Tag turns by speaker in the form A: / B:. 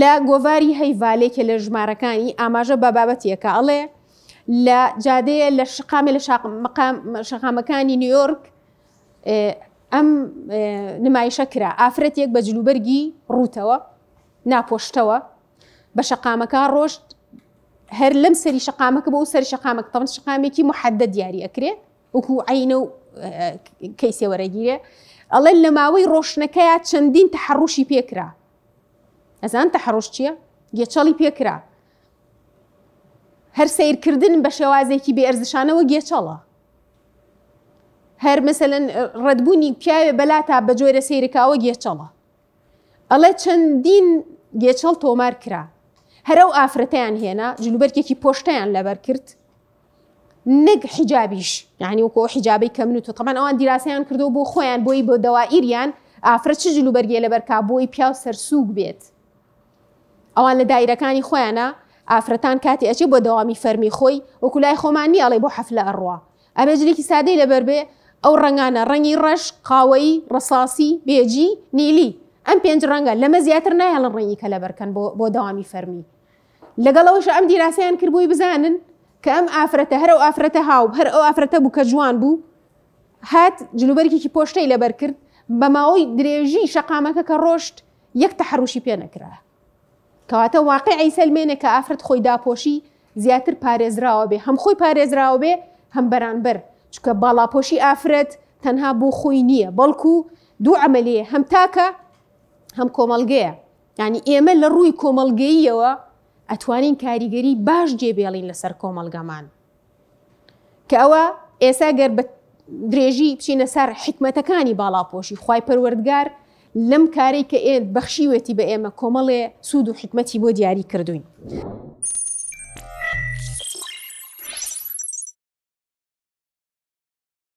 A: لە گۆڤاری هەیڤالێکە لە ژمارەکانی ئاماژە بە بابەتیەکە ئەڵێ لە جادەیە لە شقامی لە شقامەکانی نیویۆرک ئەم نمایشە کرا ئافرەتێک بە جلوبەرگی ڕوتەوە ناپۆشتەوە بە شقامەکان ڕۆشت هەر لەم سەری شقامەکە بۆ سەر شقامەک تەم شقامێکی محەددە دیاری ئەکرێت وەکو عینە و کەیسێوەرەگیرێ ئەڵێن لە ماوەی ڕۆشنەکەیە چەندین تەحڕوشی پێکرا ئەزان تەحڕۆش چییە؟ گێچەڵی پێکرا. هەر سیرکردن بە شێوازێکی بێئەرزشانەوە گێچەڵە. هەر مثلەن ڕەتبوونی پیاوێ بەلاتا بە جۆرە سیرکاوە گێچەڵە. ئەڵێ چەندین گێچەڵ تۆمار کرا. هەرە و ئافرەتیان هێنا جلوبەرکێکی پۆشتیان لەبەر کرد. نەک حیجابیش یعنی وکۆ حیجابی کەمن و تەمان ئەوان دیراسیان کردو بۆ خۆیان بۆی بۆ دەوائیریان ئافرەت چ جلوبەرگێ لەبەرکا بۆی پیا و سەرسووک بێت. ئەوان لە دایرەکانی خۆیانە ئافرەتان کاتی ئەچێ بۆ دەوامی فەرمی خۆی وەکولای خۆمانی ئەڵێ بۆ حەف لە ئەڕوا ئەبێ جلێکی سادەی لەبەربێ ئەو ڕنگانە ڕەنی ڕەش قاوەی ڕساسی بێجی نیلی ئەم پێنج ڕەنگە لەمە زیاتر نایەڵن ڕێنی کە لە بەرکەن بۆ داوامی فەرمی لەگەڵەوەش ئەم دیراسیان کردبووی بزانن کە ئەم ئافرەتە هەر ئەو ئافرەتە هاو هەر ئەو ئافرەتە بوو کە جوان بوو هات جلوبەرێکی پۆشتەی لەبەر کرد بە ماوەی درێژی شەقامەکە کە ڕۆشت یەک تەحروشی پێ نەکرە کەواتە واقعی سلمێنە کە ئافرەت خۆی داپۆشی زیاتر پارێزراوە بێ هەم خۆی پارێزراوە بێ هەم بەرانبەر چکە باڵاپۆشی ئافرەت تەنها بۆ خۆی نییە بەڵکو دوو ئەعملەیە هەم تاکە هەم کۆمەلگەیە ینی ئێمە لە ڕووی کۆمەلگەییەوە ئەتوانین کاریگەری باش جێبێڵین لەسەر کۆمەلگەمان کە ئەوە ئێسا گەر بە درێژی بچینە سەر حکمەتەکانی باڵاپۆشی خی پەروەردگار لەم کارێک کە بەخشیوێتی بە ئێمە کۆمەڵێ سوود و حکمەتی بۆ دیاری کردوین.